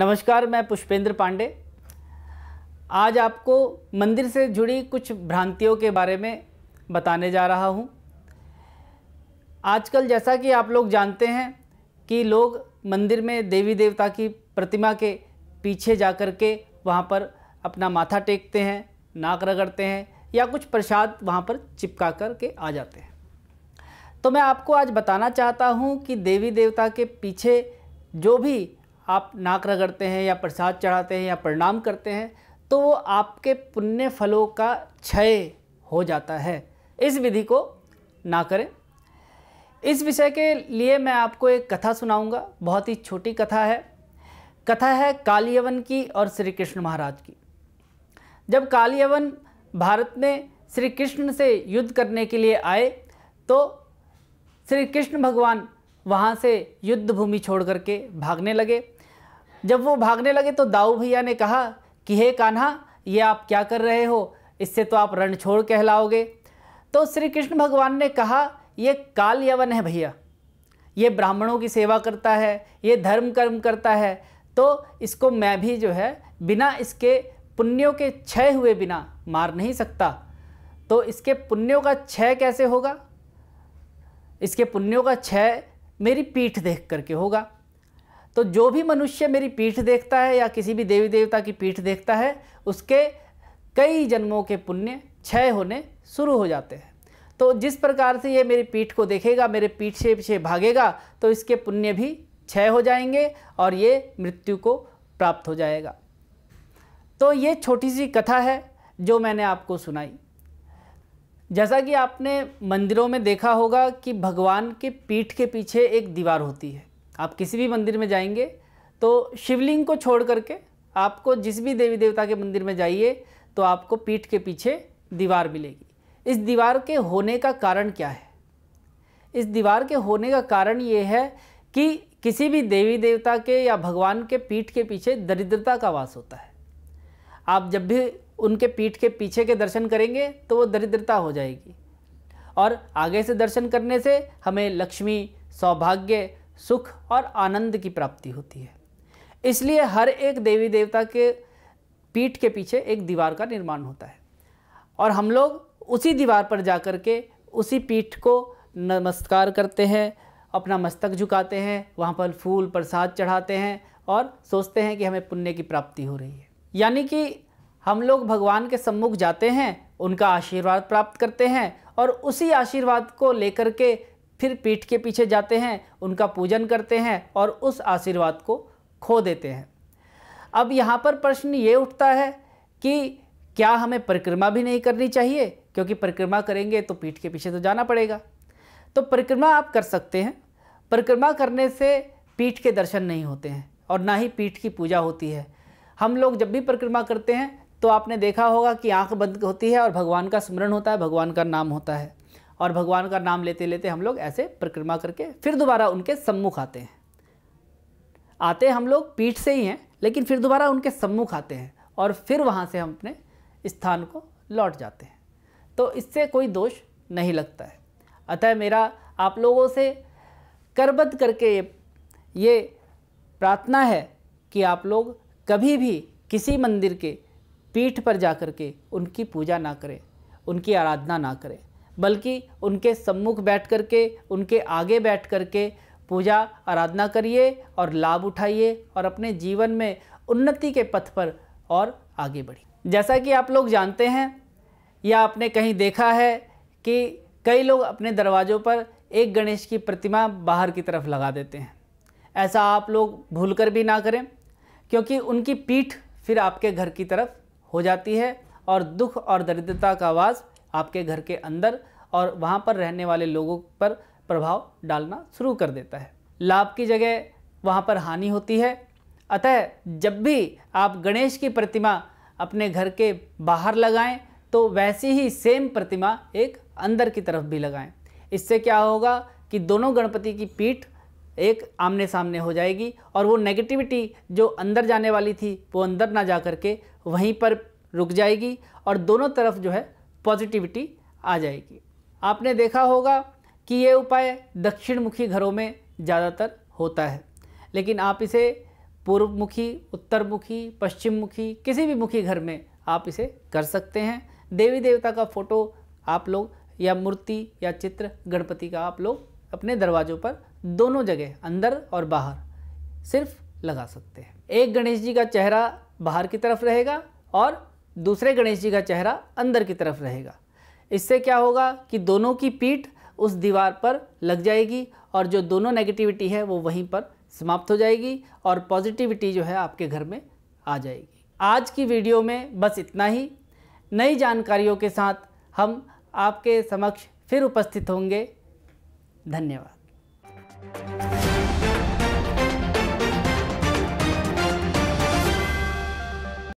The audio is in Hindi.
नमस्कार मैं पुष्पेंद्र पांडे आज आपको मंदिर से जुड़ी कुछ भ्रांतियों के बारे में बताने जा रहा हूं। आजकल जैसा कि आप लोग जानते हैं कि लोग मंदिर में देवी देवता की प्रतिमा के पीछे जा कर के वहाँ पर अपना माथा टेकते हैं नाक रगड़ते हैं या कुछ प्रसाद वहाँ पर चिपका कर के आ जाते हैं तो मैं आपको आज बताना चाहता हूँ कि देवी देवता के पीछे जो भी आप नाक रगड़ते हैं या प्रसाद चढ़ाते हैं या प्रणाम करते हैं तो वो आपके पुण्य फलों का क्षय हो जाता है इस विधि को ना करें इस विषय के लिए मैं आपको एक कथा सुनाऊंगा बहुत ही छोटी कथा है कथा है कालियवन की और श्री कृष्ण महाराज की जब कालियवन भारत में श्री कृष्ण से युद्ध करने के लिए आए तो श्री कृष्ण भगवान वहाँ से युद्ध भूमि छोड़ करके भागने लगे जब वो भागने लगे तो दाऊ भैया ने कहा कि हे कान्हा ये आप क्या कर रहे हो इससे तो आप रण छोड़ कहलाओगे तो श्री कृष्ण भगवान ने कहा ये काल यवन है भैया ये ब्राह्मणों की सेवा करता है ये धर्म कर्म करता है तो इसको मैं भी जो है बिना इसके पुण्यों के क्षय हुए बिना मार नहीं सकता तो इसके पुण्यों का क्षय कैसे होगा इसके पुण्यों का क्षय मेरी पीठ देख करके होगा तो जो भी मनुष्य मेरी पीठ देखता है या किसी भी देवी देवता की पीठ देखता है उसके कई जन्मों के पुण्य क्षय होने शुरू हो जाते हैं तो जिस प्रकार से ये मेरी पीठ को देखेगा मेरे पीठ से पीछे भागेगा तो इसके पुण्य भी क्षय हो जाएंगे और ये मृत्यु को प्राप्त हो जाएगा तो ये छोटी सी कथा है जो मैंने आपको सुनाई जैसा कि आपने मंदिरों में देखा होगा कि भगवान के पीठ के पीछे एक दीवार होती है आप किसी भी मंदिर में जाएंगे तो शिवलिंग को छोड़ करके आपको जिस भी देवी देवता के मंदिर में जाइए तो आपको पीठ के पीछे दीवार मिलेगी इस दीवार के होने का कारण क्या है इस दीवार के होने का कारण ये है कि किसी भी देवी देवता के या भगवान के पीठ के पीछे दरिद्रता का वास होता है आप जब भी उनके पीठ के पीछे के दर्शन करेंगे तो वो दरिद्रता हो जाएगी और आगे से दर्शन करने से हमें लक्ष्मी सौभाग्य सुख और आनंद की प्राप्ति होती है इसलिए हर एक देवी देवता के पीठ के पीछे एक दीवार का निर्माण होता है और हम लोग उसी दीवार पर जा कर के उसी पीठ को नमस्कार करते हैं अपना मस्तक झुकाते हैं वहाँ पर फूल प्रसाद चढ़ाते हैं और सोचते हैं कि हमें पुण्य की प्राप्ति हो रही है यानी कि हम लोग भगवान के सम्मुख जाते हैं उनका आशीर्वाद प्राप्त करते हैं और उसी आशीर्वाद को लेकर के फिर पीठ के पीछे जाते हैं उनका पूजन करते हैं और उस आशीर्वाद को खो देते हैं अब यहाँ पर प्रश्न ये उठता है कि क्या हमें परिक्रमा भी नहीं करनी चाहिए क्योंकि परिक्रमा करेंगे तो पीठ के पीछे तो जाना पड़ेगा तो परिक्रमा आप कर सकते हैं परिक्रमा करने से पीठ के दर्शन नहीं होते हैं और ना ही पीठ की पूजा होती है हम लोग जब भी परिक्रमा करते हैं तो आपने देखा होगा कि आंख बंद होती है और भगवान का स्मरण होता है भगवान का नाम होता है और भगवान का नाम लेते लेते हम लोग ऐसे परिक्रमा करके फिर दोबारा उनके सम्मुख आते हैं आते हम लोग पीठ से ही हैं लेकिन फिर दोबारा उनके सम्मुख आते हैं और फिर वहाँ से हम अपने स्थान को लौट जाते हैं तो इससे कोई दोष नहीं लगता है अतः मेरा आप लोगों से करबद्ध करके ये ये प्रार्थना है कि आप लोग कभी भी किसी मंदिर के पीठ पर जा कर के उनकी पूजा ना करें उनकी आराधना ना करें बल्कि उनके सम्मुख बैठ कर के उनके आगे बैठ कर के पूजा आराधना करिए और लाभ उठाइए और अपने जीवन में उन्नति के पथ पर और आगे बढ़िए जैसा कि आप लोग जानते हैं या आपने कहीं देखा है कि कई लोग अपने दरवाज़ों पर एक गणेश की प्रतिमा बाहर की तरफ लगा देते हैं ऐसा आप लोग भूल कर भी ना करें क्योंकि उनकी पीठ फिर आपके घर की तरफ हो जाती है और दुख और दरिद्रता का आवाज़ आपके घर के अंदर और वहाँ पर रहने वाले लोगों पर प्रभाव डालना शुरू कर देता है लाभ की जगह वहाँ पर हानि होती है अतः जब भी आप गणेश की प्रतिमा अपने घर के बाहर लगाएं तो वैसी ही सेम प्रतिमा एक अंदर की तरफ भी लगाएं इससे क्या होगा कि दोनों गणपति की पीठ एक आमने सामने हो जाएगी और वो नेगेटिविटी जो अंदर जाने वाली थी वो अंदर ना जा कर के वहीं पर रुक जाएगी और दोनों तरफ जो है पॉजिटिविटी आ जाएगी आपने देखा होगा कि ये उपाय दक्षिण मुखी घरों में ज़्यादातर होता है लेकिन आप इसे पूर्व मुखी उत्तर मुखी पश्चिम मुखी किसी भी मुखी घर में आप इसे कर सकते हैं देवी देवता का फ़ोटो आप लोग या मूर्ति या चित्र गणपति का आप लोग अपने दरवाज़ों पर दोनों जगह अंदर और बाहर सिर्फ लगा सकते हैं एक गणेश जी का चेहरा बाहर की तरफ रहेगा और दूसरे गणेश जी का चेहरा अंदर की तरफ रहेगा इससे क्या होगा कि दोनों की पीठ उस दीवार पर लग जाएगी और जो दोनों नेगेटिविटी है वो वहीं पर समाप्त हो जाएगी और पॉजिटिविटी जो है आपके घर में आ जाएगी आज की वीडियो में बस इतना ही नई जानकारियों के साथ हम आपके समक्ष फिर उपस्थित होंगे धन्यवाद